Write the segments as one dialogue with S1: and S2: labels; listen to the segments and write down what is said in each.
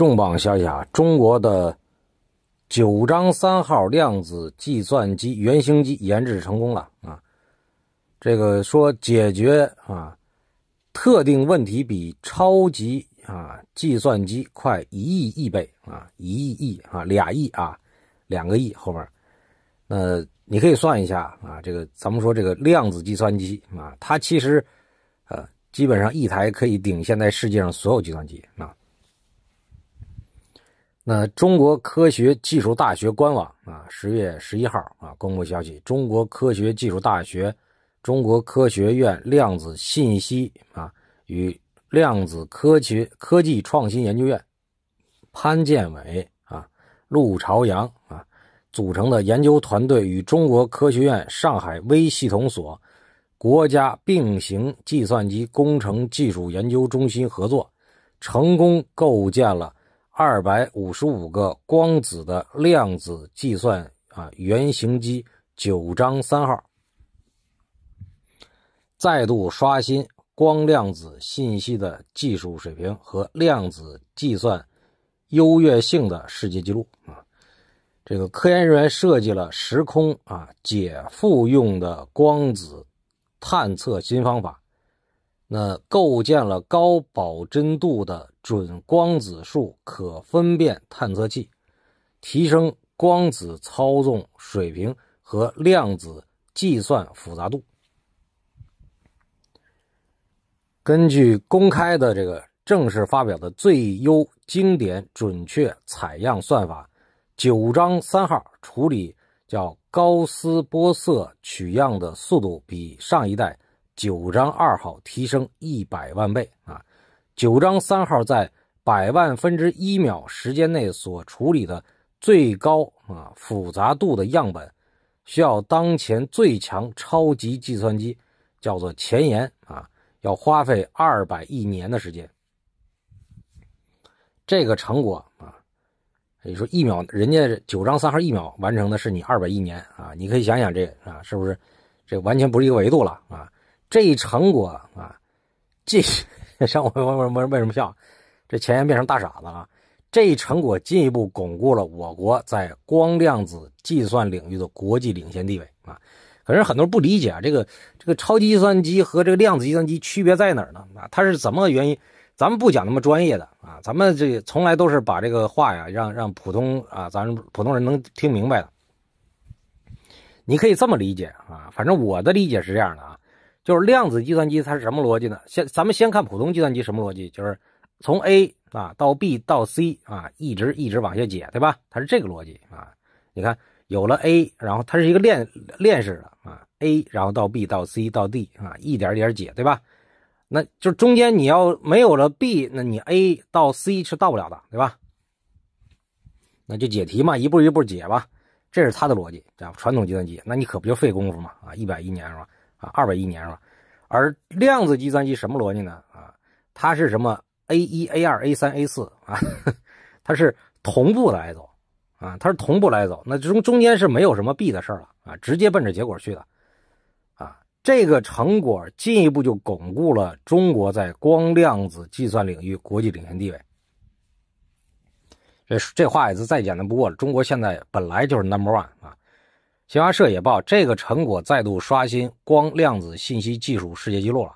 S1: 重磅消息啊！中国的九章三号量子计算机原型机研制成功了啊！这个说解决啊特定问题比超级啊计算机快一亿亿倍啊一亿亿啊俩亿啊两个亿后面，那你可以算一下啊，这个咱们说这个量子计算机啊，它其实呃基本上一台可以顶现在世界上所有计算机啊。呃，中国科学技术大学官网啊，十月十一号啊，公布消息：中国科学技术大学、中国科学院量子信息啊与量子科学科技创新研究院潘建伟啊、陆朝阳啊组成的研究团队与中国科学院上海微系统所、国家并行计算机工程技术研究中心合作，成功构建了。二百五十五个光子的量子计算啊原型机九章三号，再度刷新光量子信息的技术水平和量子计算优越性的世界纪录啊！这个科研人员设计了时空啊解复用的光子探测新方法。那构建了高保真度的准光子数可分辨探测器，提升光子操纵水平和量子计算复杂度。根据公开的这个正式发表的最优经典准确采样算法，九章三号处理叫高斯波色取样的速度比上一代。九章二号提升一百万倍啊！九章三号在百万分之一秒时间内所处理的最高啊复杂度的样本，需要当前最强超级计算机叫做前沿啊，要花费二百亿年的时间。这个成果啊，你说一秒人家九章三号一秒完成的是你二百亿年啊！你可以想想这啊，是不是这完全不是一个维度了啊？这一成果啊，这像我，我我我为什么笑，这钱岩变成大傻子啊！这一成果进一步巩固了我国在光量子计算领域的国际领先地位啊！可是很多人不理解啊，这个这个超级计算机和这个量子计算机区别在哪儿呢？啊，它是怎么个原因？咱们不讲那么专业的啊，咱们这从来都是把这个话呀，让让普通啊，咱们普通人能听明白的。你可以这么理解啊，反正我的理解是这样的啊。就是量子计算机它是什么逻辑呢？先咱们先看普通计算机什么逻辑，就是从 A 啊到 B 到 C 啊一直一直往下解，对吧？它是这个逻辑啊。你看有了 A，然后它是一个链链式的啊，A 然后到 B 到 C 到 D 啊，一点点解，对吧？那就中间你要没有了 B，那你 A 到 C 是到不了的，对吧？那就解题嘛，一步一步解吧，这是它的逻辑，啊，传统计算机，那你可不就费功夫嘛啊，一百一年是吧？啊，二百亿年了。而量子计算机什么逻辑呢？啊，它是什么？A 一、A 二、A 三、A 四啊，它是同步来走，啊，它是同步来走，那中中间是没有什么 B 的事了啊，直接奔着结果去的，啊，这个成果进一步就巩固了中国在光量子计算领域国际领先地位。这这话也是再简单不过了，中国现在本来就是 number one 啊。新华社也报，这个成果再度刷新光量子信息技术世界纪录了。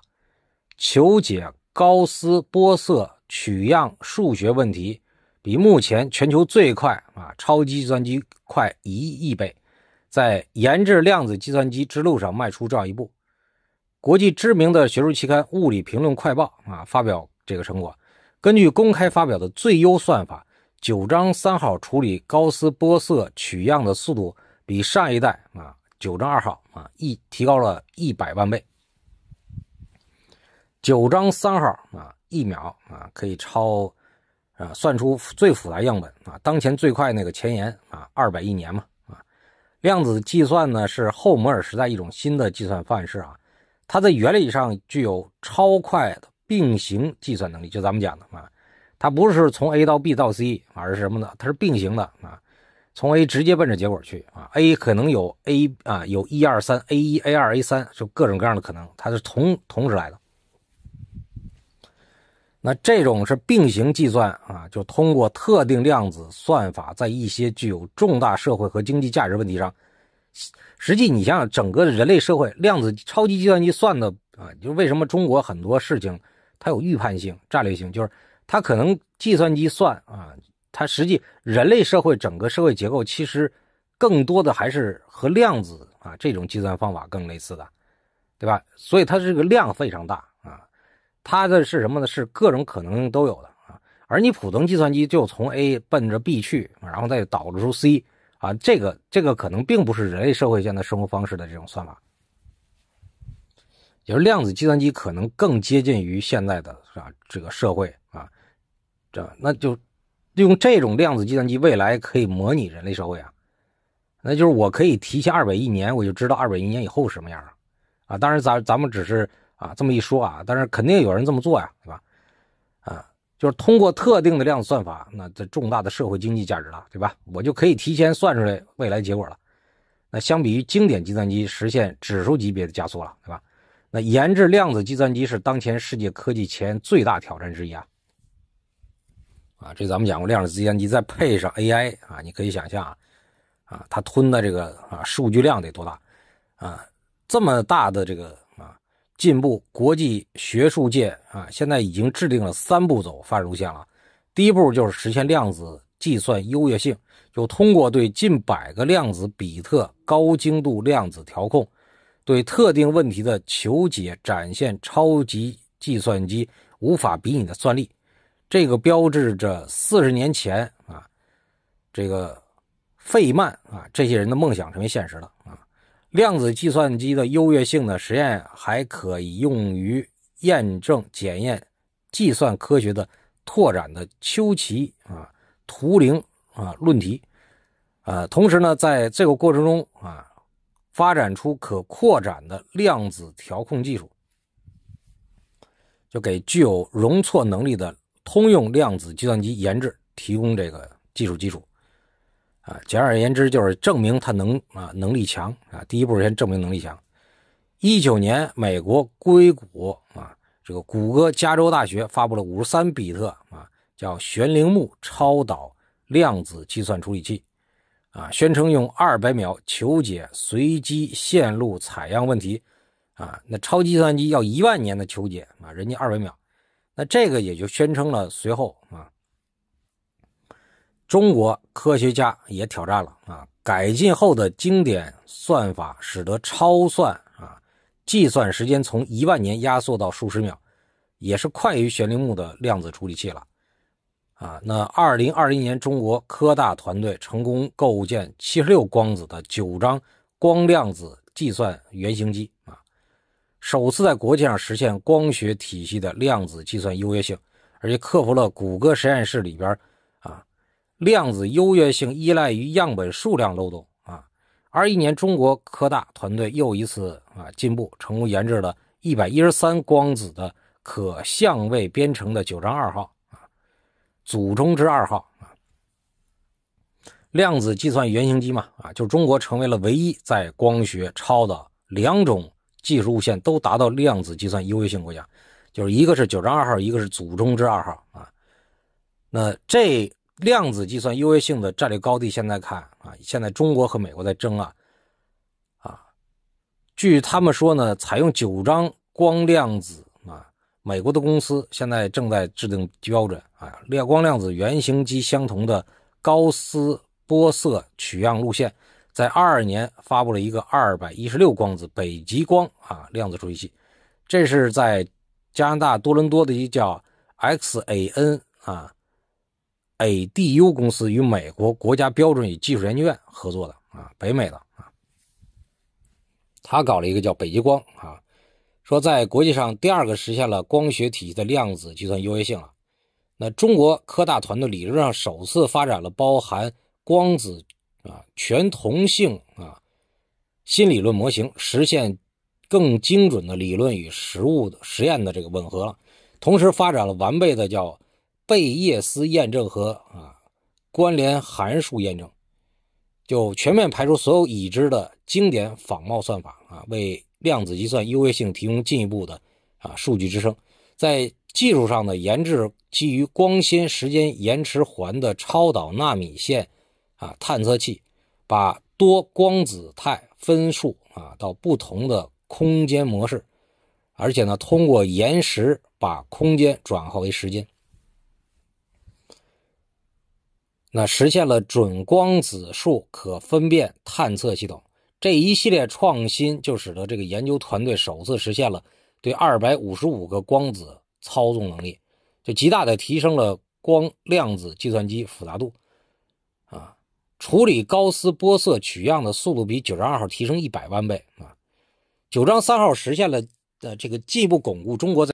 S1: 求解高斯玻色取样数学问题，比目前全球最快啊超级计算机快一亿倍，在研制量子计算机之路上迈出这样一步。国际知名的学术期刊《物理评论快报》啊发表这个成果。根据公开发表的最优算法，九章三号处理高斯玻色取样的速度。比上一代啊，九章二号啊一提高了一百万倍。九章三号啊，一秒啊可以超啊算出最复杂样本啊，当前最快那个前沿啊，二百亿年嘛啊。量子计算呢是后摩尔时代一种新的计算范式啊，它在原理上具有超快的并行计算能力。就咱们讲的啊，它不是从 A 到 B 到 C，而是什么呢？它是并行的啊。从 A 直接奔着结果去啊，A 可能有 A 啊，有一二三 A 一 A 二 A 三，就各种各样的可能，它是同同时来的。那这种是并行计算啊，就通过特定量子算法，在一些具有重大社会和经济价值问题上，实际你想想，整个人类社会量子超级计算机算的啊，就为什么中国很多事情它有预判性、战略性，就是它可能计算机算啊。它实际人类社会整个社会结构其实更多的还是和量子啊这种计算方法更类似的，对吧？所以它这个量非常大啊，它的是什么呢？是各种可能性都有的啊。而你普通计算机就从 A 奔着 B 去，然后再导出 C 啊，这个这个可能并不是人类社会现在生活方式的这种算法，就是量子计算机可能更接近于现在的啊这个社会啊，这那就。利用这种量子计算机，未来可以模拟人类社会啊，那就是我可以提前二百亿年，我就知道二百亿年以后是什么样啊啊！当然，咱咱们只是啊这么一说啊，但是肯定有人这么做呀，对吧？啊，就是通过特定的量子算法，那这重大的社会经济价值了，对吧？我就可以提前算出来未来结果了。那相比于经典计算机，实现指数级别的加速了，对吧？那研制量子计算机是当前世界科技前最大挑战之一啊。啊，这咱们讲过，量子计算机再配上 AI，啊，你可以想象啊，啊，它吞的这个啊数据量得多大啊！这么大的这个啊进步，国际学术界啊，现在已经制定了三步走发展路线了。第一步就是实现量子计算优越性，就通过对近百个量子比特高精度量子调控，对特定问题的求解展现超级计算机无法比拟的算力。这个标志着四十年前啊，这个费曼啊这些人的梦想成为现实了啊。量子计算机的优越性的实验还可以用于验证检验计算科学的拓展的丘奇啊图灵啊论题啊。同时呢，在这个过程中啊，发展出可扩展的量子调控技术，就给具有容错能力的。通用量子计算机研制提供这个技术基础啊，简而言之就是证明它能啊，能力强啊。第一步先证明能力强。一九年，美国硅谷啊，这个谷歌加州大学发布了五十三比特啊，叫悬铃木超导量子计算处理器啊，宣称用二百秒求解随机线路采样问题啊，那超级计算机要一万年的求解啊，人家二百秒。那这个也就宣称了，随后啊，中国科学家也挑战了啊，改进后的经典算法使得超算啊，计算时间从一万年压缩到数十秒，也是快于悬铃木的量子处理器了啊。那二零二零年，中国科大团队成功构建七十六光子的九张光量子计算原型机。首次在国际上实现光学体系的量子计算优越性，而且克服了谷歌实验室里边啊量子优越性依赖于样本数量漏洞啊。二一年，中国科大团队又一次啊进步，成功研制了一百一十三光子的可相位编程的九章二号啊，祖冲之二号啊量子计算原型机嘛啊，就中国成为了唯一在光学超的两种。技术路线都达到量子计算优越性国家，就是一个是九章二号，一个是祖冲之二号啊。那这量子计算优越性的战略高地，现在看啊，现在中国和美国在争啊啊。据他们说呢，采用九章光量子啊，美国的公司现在正在制定标准啊，亮光量子原型机相同的高斯玻色取样路线。在二二年发布了一个二百一十六光子北极光啊量子处理器，这是在加拿大多伦多的一叫 XAN 啊 ADU 公司与美国国家标准与技术研究院合作的啊北美的啊，他搞了一个叫北极光啊，说在国际上第二个实现了光学体系的量子计算优越性啊，那中国科大团队理论上首次发展了包含光子。啊，全同性啊，新理论模型实现更精准的理论与实物的实验的这个吻合，同时发展了完备的叫贝叶斯验证和啊关联函数验证，就全面排除所有已知的经典仿冒算法啊，为量子计算优越性提供进一步的啊数据支撑。在技术上呢，研制基于光纤时间延迟环的超导纳米线。啊，探测器把多光子态分数啊到不同的空间模式，而且呢，通过延时把空间转化为时间，那实现了准光子数可分辨探测系统。这一系列创新就使得这个研究团队首次实现了对二百五十五个光子操纵能力，就极大的提升了光量子计算机复杂度。处理高斯波色取样的速度比九十二号提升一百万倍啊！九章三号实现了的这个进一步巩固中国在。